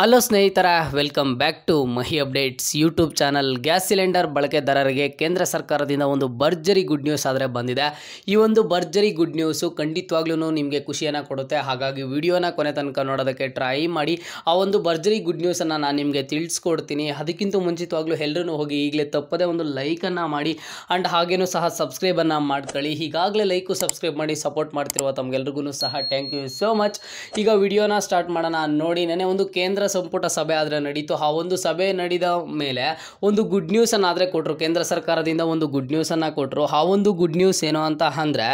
hello ಸ್ನೇಹಿತರ welcome back to Mahi updates YouTube channel gas cylinder ಬಳಕೆದಾರರಿಗೆ ಕೇಂದ್ರ ಸರ್ಕಾರದಿಂದ ಒಂದು ಭರ್ಜರಿ ಗುಡ್ ನ್ಯೂಸ್ ಆದರೆ ಬಂದಿದೆ ಈ ಒಂದು ಭರ್ಜರಿ ಗುಡ್ ನ್ಯೂಸು ಖಂಡಿತವಾಗ್ಲೂ ನಿಮಗೆ ಖುಷಿಯನ್ನು ಕೊಡುತ್ತೆ ಹಾಗಾಗಿ ವಿಡಿಯೋನ ಕೊನೆ ತನಕ ನೋಡೋದಕ್ಕೆ ಟ್ರೈ ಮಾಡಿ ಆ ಒಂದು ಭರ್ಜರಿ ಗುಡ್ ನ್ಯೂಸನ್ನು ನಾನು ನಿಮಗೆ ತಿಳಿಸ್ಕೊಡ್ತೀನಿ ಅದಕ್ಕಿಂತ ಮುಂಚಿತವಾಗ್ಲೂ ಎಲ್ಲರೂ ಹೋಗಿ ಈಗಲೇ ತಪ್ಪದೇ ಒಂದು ಲೈಕನ್ನು ಮಾಡಿ ಆ್ಯಂಡ್ ಹಾಗೇನೂ ಸಹ ಸಬ್ಸ್ಕ್ರೈಬನ್ನು ಮಾಡ್ಕೊಳ್ಳಿ ಈಗಾಗಲೇ ಲೈಕು ಸಬ್ಸ್ಕ್ರೈಬ್ ಮಾಡಿ ಸಪೋರ್ಟ್ ಮಾಡ್ತಿರುವ ತಮಗೆಲ್ರಿಗೂ ಸಹ ಥ್ಯಾಂಕ್ ಯು ಸೋ ಮಚ್ ಈಗ ವಿಡಿಯೋನ ಸ್ಟಾರ್ಟ್ ಮಾಡೋಣ ನೋಡಿ ನೆನೆ ಒಂದು ಕೇಂದ್ರ ಸಂಪುಟ ಸಭೆ ಆದರೆ ನಡೀತು ಆ ಒಂದು ಸಭೆ ನಡೆದ ಮೇಲೆ ಒಂದು ಗುಡ್ ನ್ಯೂಸನ್ನು ಆದರೆ ಕೊಟ್ಟರು ಕೇಂದ್ರ ಸರ್ಕಾರದಿಂದ ಒಂದು ಗುಡ್ ನ್ಯೂಸನ್ನು ಕೊಟ್ಟರು ಆ ಒಂದು ಗುಡ್ ನ್ಯೂಸ್ ಏನು ಅಂತ ಅಂದರೆ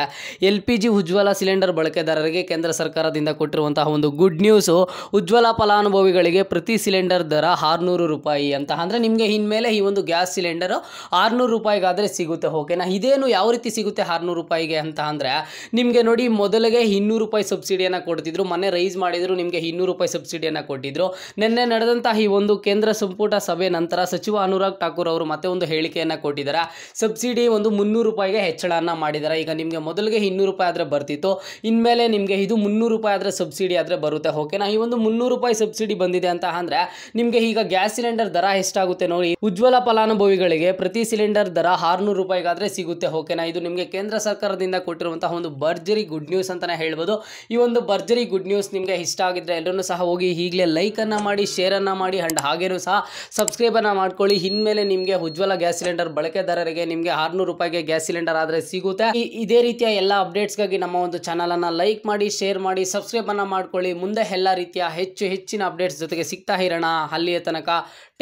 L P G Ujjwala cylinder ಬಳಕೆದಾರರಿಗೆ ಕೇಂದ್ರ ಸರ್ಕಾರದಿಂದ ಕೊಟ್ಟಿರುವಂತಹ ಒಂದು ಗುಡ್ ನ್ಯೂಸು ಉಜ್ವಲ ಫಲಾನುಭವಿಗಳಿಗೆ ಪ್ರತಿ ಸಿಲಿಂಡರ್ ದರ ಆರುನೂರು ರೂಪಾಯಿ ಅಂತ ಅಂದರೆ ನಿಮಗೆ ಇನ್ಮೇಲೆ ಈ ಒಂದು ಗ್ಯಾಸ್ ಸಿಲಿಂಡರು ಆರುನೂರು ರೂಪಾಯಿಗಾದರೆ ಸಿಗುತ್ತೆ ಓಕೆನಾ ಇದೇನು ಯಾವ ರೀತಿ ಸಿಗುತ್ತೆ ಆರುನೂರು ರೂಪಾಯಿಗೆ ಅಂತ ಅಂದರೆ ನಿಮಗೆ ನೋಡಿ ಮೊದಲಿಗೆ ಇನ್ನೂರು ರೂಪಾಯಿ ಸಬ್ಸಿಡಿಯನ್ನು ಕೊಡ್ತಿದ್ರು ಮನೆ ರೈಸ್ ಮಾಡಿದ್ರು ನಿಮಗೆ ಇನ್ನೂರು ರೂಪಾಯಿ ಸಬ್ಸಿಡಿಯನ್ನು ಕೊಟ್ಟಿದ್ರು ನಿನ್ನೆ ನಡೆದಂತಹ ಈ ಒಂದು ಕೇಂದ್ರ ಸಂಪುಟ ಸಭೆ ನಂತರ ಸಚಿವ ಅನುರಾಗ್ ಠಾಕೂರ್ ಅವರು ಮತ್ತೆ ಒಂದು ಹೇಳಿಕೆಯನ್ನು ಕೊಟ್ಟಿದ್ದಾರೆ ಸಬ್ಸಿಡಿ ಒಂದು ಮುನ್ನೂರು ರೂಪಾಯಿಗೆ ಹೆಚ್ಚಳವನ್ನು ಮಾಡಿದ್ದಾರೆ ಈಗ ನಿಮಗೆ ಮೊದಲಿಗೆ ಇನ್ನೂರು ರೂಪಾಯಿ ಆದರೆ ಬರ್ತಿತ್ತು ಇನ್ಮೇಲೆ ನಿಮಗೆ ಇದು ಮುನ್ನೂರು ರೂಪಾಯಿ ಆದರೆ ಸಬ್ಸಿಡಿ ಆದರೆ ಬರುತ್ತೆ ಓಕೆನಾ ಈ ಒಂದು ಮುನ್ನೂರು ರೂಪಾಯಿ ಸಬ್ಸಿಡಿ ಬಂದಿದೆ ಅಂತ ಅಂದರೆ ನಿಮಗೆ ಈಗ ಗ್ಯಾಸ್ ಸಿಲಿಂಡರ್ ದರ ಎಷ್ಟಾಗುತ್ತೆ ನೋಡಿ ಉಜ್ವಲ ಫಲಾನುಭವಿಗಳಿಗೆ ಪ್ರತಿ ಸಿಲಿಂಡರ್ ದರ ಆರುನೂರು ರೂಪಾಯಿಗಾದರೆ ಸಿಗುತ್ತೆ ಓಕೆನಾ ಇದು ನಿಮಗೆ ಕೇಂದ್ರ ಸರ್ಕಾರದಿಂದ ಕೊಟ್ಟಿರುವಂತಹ ಒಂದು ಭರ್ಜರಿ ಗುಡ್ ನ್ಯೂಸ್ ಅಂತಲೇ ಹೇಳ್ಬೋದು ಈ ಒಂದು ಭರ್ಜರಿ ಗುಡ್ ನ್ಯೂಸ್ ನಿಮಗೆ ಇಷ್ಟ ಆಗಿದ್ರೆ ಎಲ್ಲರೂ ಸಹ ಹೋಗಿ ಈಗಲೇ ಲೈಕನ್ನು ಲೈಕನ್ನು ಮಾಡಿ ಶೇರನ್ನು ಮಾಡಿ ಆ್ಯಂಡ್ ಹಾಗೇನೂ ಸಹ ಸಬ್ಸ್ಕ್ರೈಬನ್ನು ಮಾಡ್ಕೊಳ್ಳಿ ಇನ್ಮೇಲೆ ನಿಮಗೆ ಉಜ್ವಲ ಗ್ಯಾಸ್ ಸಿಲಿಂಡರ್ ಬಳಕೆದಾರರಿಗೆ ನಿಮಗೆ ಆರ್ನೂರು ರೂಪಾಯಿಗೆ ಗ್ಯಾಸ್ ಸಿಲಿಂಡರ್ ಆದರೆ ಸಿಗುತ್ತೆ ಇದೇ ರೀತಿಯ ಎಲ್ಲ ಅಪ್ಡೇಟ್ಸ್ಗಾಗಿ ನಮ್ಮ ಒಂದು ಚಾನಲನ್ನು ಲೈಕ್ ಮಾಡಿ ಶೇರ್ ಮಾಡಿ ಸಬ್ಸ್ಕ್ರೈಬನ್ನು ಮಾಡ್ಕೊಳ್ಳಿ ಮುಂದೆ ಎಲ್ಲ ರೀತಿಯ ಹೆಚ್ಚು ಹೆಚ್ಚಿನ ಅಪ್ಡೇಟ್ಸ್ ಜೊತೆಗೆ ಸಿಗ್ತಾ ಇರೋಣ ಅಲ್ಲಿಯ ತನಕ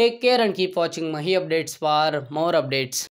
take care and keep watching Mahi updates for more updates